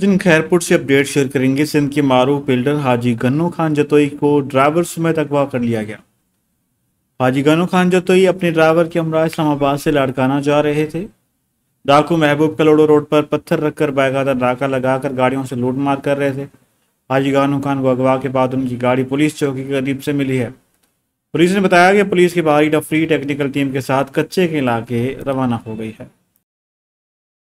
दिन खैरपुर से update share करेंगे सिंध के मारूफ बिल्डर हाजी गन्नो खान जतोई को ड्राइवर समेत अगवा कर लिया गया हाजी गन्नो खान जतोई अपने ड्राइवर के हमरा इस्लामाबाद से लाड़काना जा रहे थे डाकू महबूब कलोड़ो रोड पर पत्थर रखकर बैगादा डाका लगाकर गाड़ियों से लूट मार कर रहे थे हाजी गानू खान को अगवा के बाद उनकी गाड़ी पुलिस चौकी के करीब से मिली है पुलिस ने बताया कि पुलिस की बाहरी डफरी टेक्निकल टीम के साथ कच्चे के इलाके रवाना हो गई है